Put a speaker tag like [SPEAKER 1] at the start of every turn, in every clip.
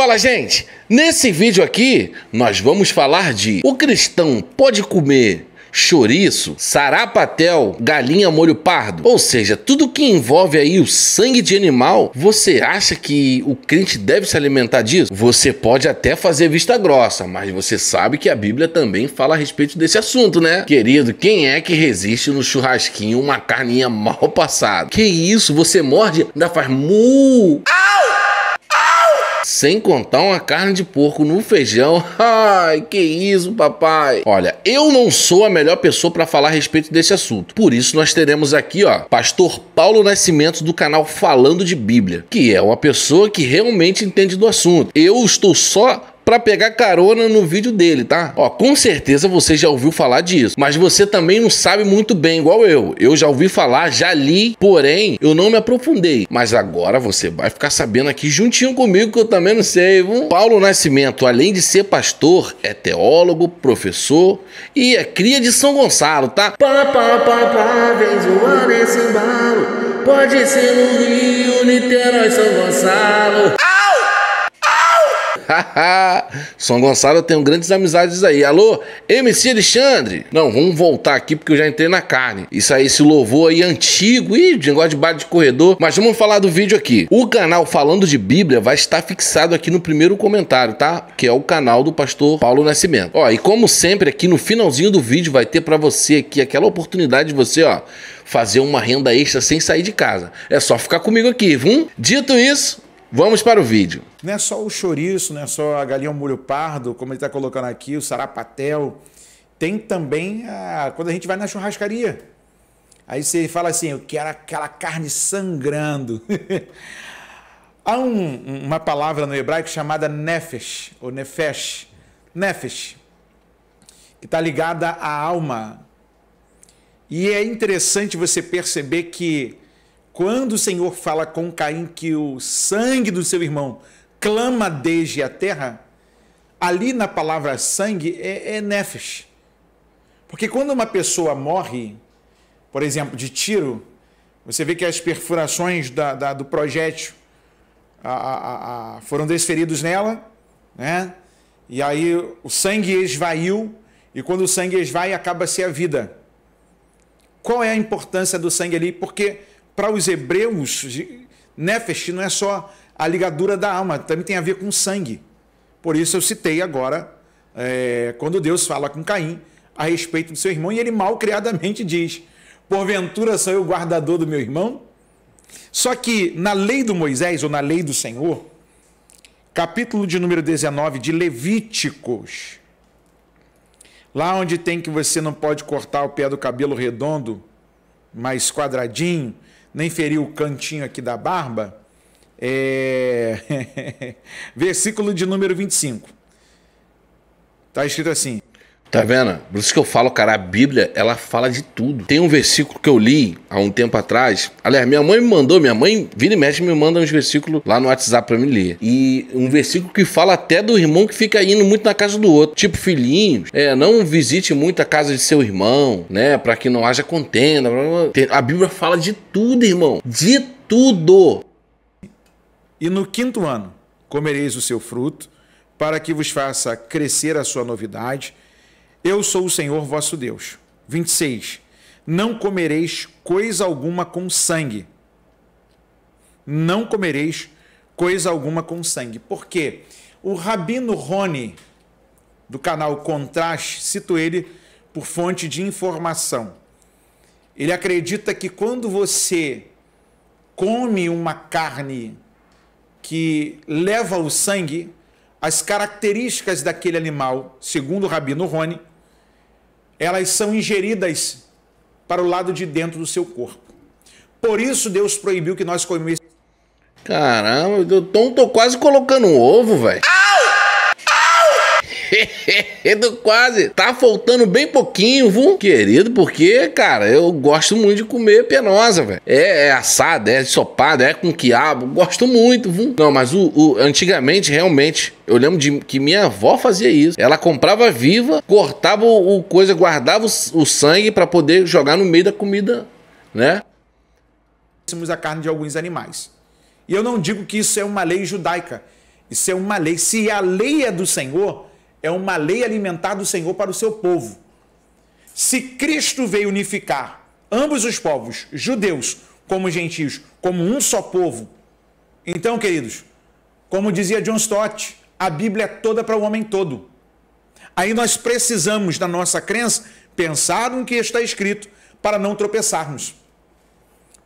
[SPEAKER 1] Fala gente, nesse vídeo aqui nós vamos falar de o cristão pode comer chouriço, sarapatel, galinha molho pardo. Ou seja, tudo que envolve aí o sangue de animal, você acha que o crente deve se alimentar disso? Você pode até fazer vista grossa, mas você sabe que a Bíblia também fala a respeito desse assunto, né? Querido, quem é que resiste no churrasquinho uma carninha mal passada? Que isso, você morde, ainda faz mu. Au! Sem contar uma carne de porco no feijão. Ai, que isso, papai. Olha, eu não sou a melhor pessoa para falar a respeito desse assunto. Por isso nós teremos aqui, ó, pastor Paulo Nascimento do canal Falando de Bíblia, que é uma pessoa que realmente entende do assunto. Eu estou só para pegar carona no vídeo dele, tá? Ó, com certeza você já ouviu falar disso, mas você também não sabe muito bem igual eu. Eu já ouvi falar, já li, porém eu não me aprofundei. Mas agora você vai ficar sabendo aqui juntinho comigo que eu também não sei. Viu? Paulo Nascimento, além de ser pastor, é teólogo, professor e é cria de São Gonçalo, tá? Pá, pá, pá, pá, vem zoar esse embalo. Pode ser no Rio, Niterói, São Gonçalo. Ah! São Gonçalo eu tenho grandes amizades aí. Alô, MC Alexandre? Não, vamos voltar aqui porque eu já entrei na carne. Isso aí, esse louvor aí antigo. Ih, de negócio de bar de corredor. Mas vamos falar do vídeo aqui. O canal Falando de Bíblia vai estar fixado aqui no primeiro comentário, tá? Que é o canal do pastor Paulo Nascimento. Ó, e como sempre, aqui no finalzinho do vídeo vai ter para você aqui aquela oportunidade de você, ó, fazer uma renda extra sem sair de casa. É só ficar comigo aqui, viu? Dito isso, vamos para o vídeo
[SPEAKER 2] não é só o chouriço, não é só a galinha ao molho pardo, como ele está colocando aqui, o sarapatel. Tem também a, quando a gente vai na churrascaria. Aí você fala assim, eu quero aquela carne sangrando. Há um, uma palavra no hebraico chamada nefesh, ou nefesh, nefesh, que está ligada à alma. E é interessante você perceber que quando o Senhor fala com Caim que o sangue do seu irmão clama desde a terra, ali na palavra sangue é, é nefesh. Porque quando uma pessoa morre, por exemplo, de tiro, você vê que as perfurações da, da, do projétil a, a, a, foram desferidos nela, né? E aí o sangue esvaiu, e quando o sangue esvai, acaba-se a vida. Qual é a importância do sangue ali? Porque para os hebreus, Nefesh não é só a ligadura da alma também tem a ver com sangue. Por isso eu citei agora, é, quando Deus fala com Caim a respeito do seu irmão, e ele mal criadamente diz: Porventura sou eu guardador do meu irmão? Só que na lei do Moisés, ou na lei do Senhor, capítulo de número 19 de Levíticos, lá onde tem que você não pode cortar o pé do cabelo redondo, mais quadradinho, nem ferir o cantinho aqui da barba, é... Versículo de número 25. Está escrito assim.
[SPEAKER 1] Tá vendo? Por isso que eu falo, cara, a Bíblia, ela fala de tudo. Tem um versículo que eu li há um tempo atrás. Aliás, minha mãe me mandou, minha mãe vira e mexe me manda uns versículos lá no WhatsApp pra me ler. E um versículo que fala até do irmão que fica indo muito na casa do outro. Tipo, filhinhos, é, não visite muito a casa de seu irmão, né? Pra que não haja contenda. A Bíblia fala de tudo, irmão.
[SPEAKER 2] De tudo. E no quinto ano comereis o seu fruto, para que vos faça crescer a sua novidade. Eu sou o Senhor vosso Deus. 26. Não comereis coisa alguma com sangue. Não comereis coisa alguma com sangue. Por quê? O Rabino Rony, do canal Contraste, cito ele por fonte de informação. Ele acredita que quando você come uma carne que leva o sangue, as características daquele animal, segundo o Rabino Rony, elas são ingeridas para o lado de dentro do seu corpo. Por isso Deus proibiu que nós comêssemos.
[SPEAKER 1] Caramba, eu tô, tô quase colocando um ovo, velho. Ah! quase. Tá faltando bem pouquinho, viu? Querido, porque, cara, eu gosto muito de comer penosa, velho. É, é assada, é sopada, é com quiabo. Gosto muito, viu? Não, mas o, o antigamente, realmente, eu lembro de que minha avó fazia isso. Ela comprava viva, cortava o, o coisa,
[SPEAKER 2] guardava o, o sangue para poder jogar no meio da comida, né? A carne de alguns animais. E eu não digo que isso é uma lei judaica. Isso é uma lei. Se a lei é do Senhor, é uma lei alimentar do Senhor para o seu povo. Se Cristo veio unificar ambos os povos, judeus como gentios, como um só povo, então, queridos, como dizia John Stott, a Bíblia é toda para o homem todo. Aí nós precisamos, na nossa crença, pensar no que está escrito para não tropeçarmos.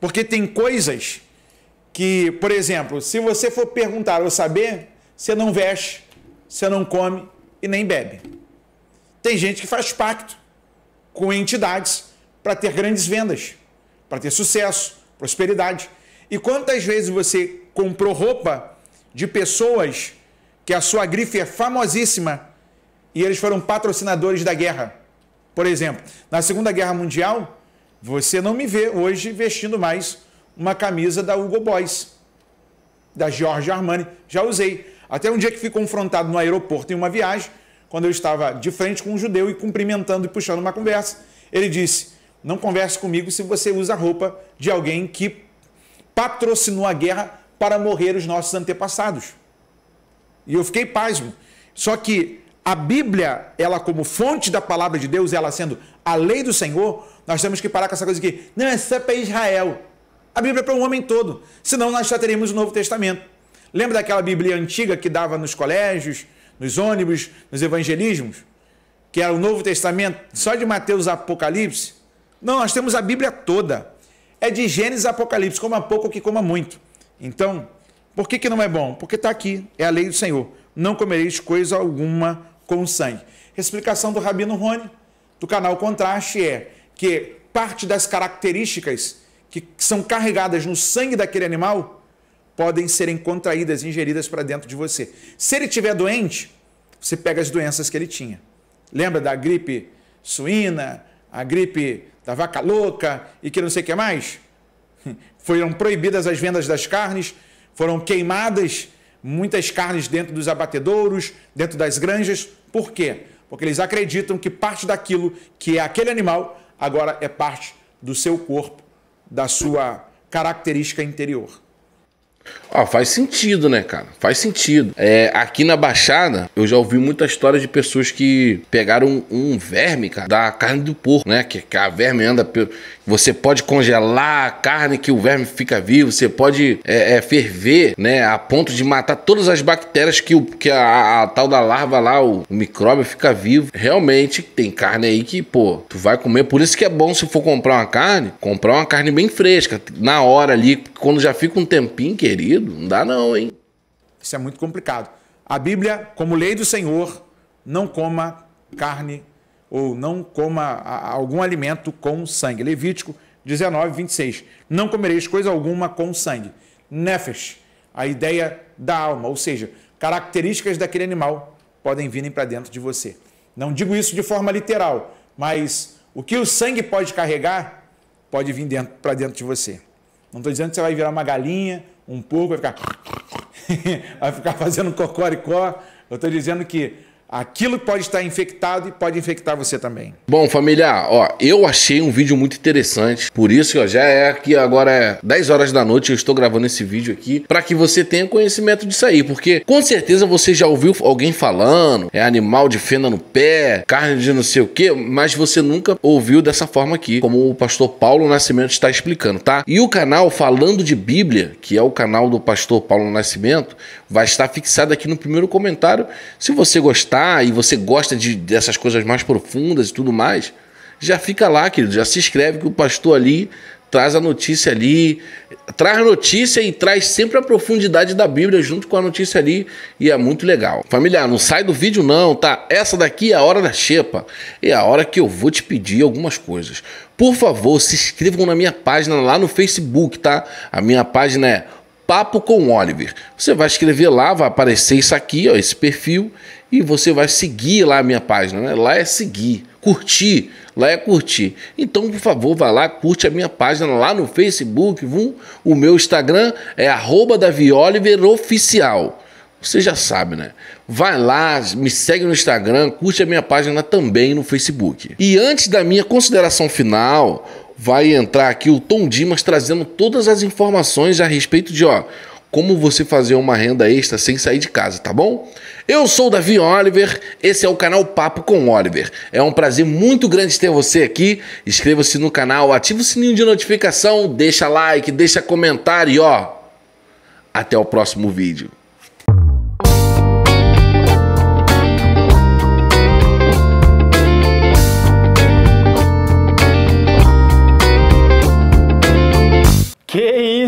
[SPEAKER 2] Porque tem coisas que, por exemplo, se você for perguntar ou saber, você não veste, você não come, e nem bebe. Tem gente que faz pacto com entidades para ter grandes vendas, para ter sucesso, prosperidade. E quantas vezes você comprou roupa de pessoas que a sua grife é famosíssima e eles foram patrocinadores da guerra? Por exemplo, na Segunda Guerra Mundial, você não me vê hoje vestindo mais uma camisa da Hugo Boss, da George Armani. Já usei. Até um dia que fui confrontado no aeroporto em uma viagem, quando eu estava de frente com um judeu e cumprimentando e puxando uma conversa. Ele disse: Não converse comigo se você usa a roupa de alguém que patrocinou a guerra para morrer os nossos antepassados. E eu fiquei pasmo. Só que a Bíblia, ela como fonte da palavra de Deus, ela sendo a lei do Senhor, nós temos que parar com essa coisa aqui. Não, é só para Israel. A Bíblia é para o homem todo. Senão nós já teremos o Novo Testamento. Lembra daquela Bíblia antiga que dava nos colégios, nos ônibus, nos evangelismos? Que era o Novo Testamento, só de Mateus Apocalipse? Não, nós temos a Bíblia toda. É de Gênesis Apocalipse, coma pouco que coma muito. Então, por que, que não é bom? Porque está aqui, é a lei do Senhor. Não comereis coisa alguma com sangue. A explicação do Rabino Rony, do canal Contraste, é que parte das características que são carregadas no sangue daquele animal podem serem contraídas, ingeridas para dentro de você. Se ele estiver doente, você pega as doenças que ele tinha. Lembra da gripe suína, a gripe da vaca louca e que não sei o que mais? Foram proibidas as vendas das carnes, foram queimadas muitas carnes dentro dos abatedouros, dentro das granjas. Por quê? Porque eles acreditam que parte daquilo que é aquele animal agora é parte do seu corpo, da sua característica interior.
[SPEAKER 1] Ah, faz sentido, né, cara? Faz sentido. É, aqui na Baixada, eu já ouvi muita história de pessoas que pegaram um, um verme, cara, da carne do porco, né? Que, que a verme anda. Pelo... Você pode congelar a carne que o verme fica vivo, você pode é, é, ferver, né? A ponto de matar todas as bactérias que, o, que a, a, a tal da larva lá, o, o, micróbio, fica vivo. Realmente, tem carne aí que, pô, tu vai comer. Por isso que é bom se for comprar uma carne, comprar uma carne bem fresca, na hora ali,
[SPEAKER 2] quando já fica um tempinho querido, não dá não, hein? Isso é muito complicado. A Bíblia, como lei do Senhor, não coma carne ou não coma algum alimento com sangue. Levítico 19, 26. Não comereis coisa alguma com sangue. Nefesh, a ideia da alma, ou seja, características daquele animal podem virem para dentro de você. Não digo isso de forma literal, mas o que o sangue pode carregar pode vir para dentro de você. Não estou dizendo que você vai virar uma galinha, um porco, vai ficar, vai ficar fazendo cocoricó. Eu estou dizendo que Aquilo pode estar infectado e pode infectar você também.
[SPEAKER 1] Bom, família, ó, eu achei um vídeo muito interessante. Por isso, ó, já é aqui agora é 10 horas da noite, eu estou gravando esse vídeo aqui para que você tenha conhecimento disso aí, porque com certeza você já ouviu alguém falando, é animal de fenda no pé, carne de não sei o quê, mas você nunca ouviu dessa forma aqui, como o pastor Paulo Nascimento está explicando, tá? E o canal falando de Bíblia, que é o canal do pastor Paulo Nascimento, vai estar fixado aqui no primeiro comentário. Se você gostar estudar e você gosta de, dessas coisas mais profundas e tudo mais, já fica lá, querido, já se inscreve que o pastor ali traz a notícia ali, traz notícia e traz sempre a profundidade da Bíblia junto com a notícia ali e é muito legal. Familiar, não sai do vídeo não, tá? Essa daqui é a hora da xepa, é a hora que eu vou te pedir algumas coisas. Por favor, se inscrevam na minha página lá no Facebook, tá? A minha página é Papo com Oliver. Você vai escrever lá, vai aparecer isso aqui, ó, esse perfil, e você vai seguir lá a minha página, né? Lá é seguir, curtir, lá é curtir. Então, por favor, vá lá, curte a minha página lá no Facebook, vum. o meu Instagram é @davioliveroficial. Você já sabe, né? Vai lá, me segue no Instagram, curte a minha página também no Facebook. E antes da minha consideração final, vai entrar aqui o Tom Dimas trazendo todas as informações a respeito de ó, como você fazer uma renda extra sem sair de casa, tá bom? Eu sou o Davi Oliver, esse é o canal Papo com Oliver. É um prazer muito grande ter você aqui. Inscreva-se no canal, ativa o sininho de notificação, deixa like, deixa comentário e ó, até o próximo vídeo.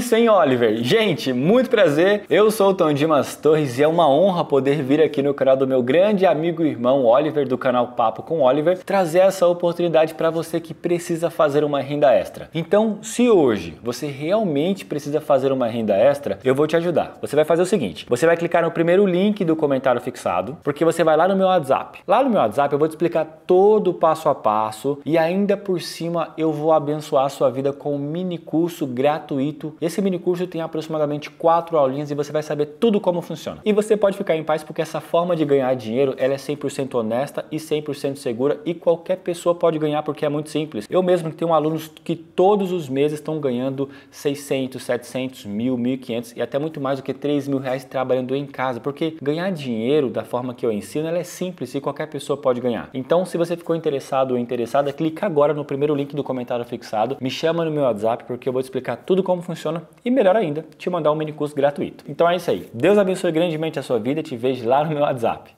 [SPEAKER 3] sem Oliver. Gente, muito prazer. Eu sou o Tom Dimas Torres e é uma honra poder vir aqui no canal do meu grande amigo e irmão Oliver, do canal Papo com Oliver, trazer essa oportunidade para você que precisa fazer uma renda extra. Então, se hoje você realmente precisa fazer uma renda extra, eu vou te ajudar. Você vai fazer o seguinte: você vai clicar no primeiro link do comentário fixado, porque você vai lá no meu WhatsApp. Lá no meu WhatsApp eu vou te explicar todo o passo a passo e ainda por cima eu vou abençoar a sua vida com um mini curso gratuito. Esse esse mini curso tem aproximadamente quatro aulinhas e você vai saber tudo como funciona. E você pode ficar em paz porque essa forma de ganhar dinheiro, ela é 100% honesta e 100% segura e qualquer pessoa pode ganhar porque é muito simples. Eu mesmo tenho alunos que todos os meses estão ganhando 600, 700, 1000, 1500 e até muito mais do que 3 mil reais trabalhando em casa, porque ganhar dinheiro da forma que eu ensino, ela é simples e qualquer pessoa pode ganhar. Então, se você ficou interessado ou interessada, clica agora no primeiro link do comentário fixado, me chama no meu WhatsApp porque eu vou te explicar tudo como funciona e melhor ainda, te mandar um mini curso gratuito. Então é isso aí. Deus abençoe grandemente a sua vida te vejo lá no meu WhatsApp.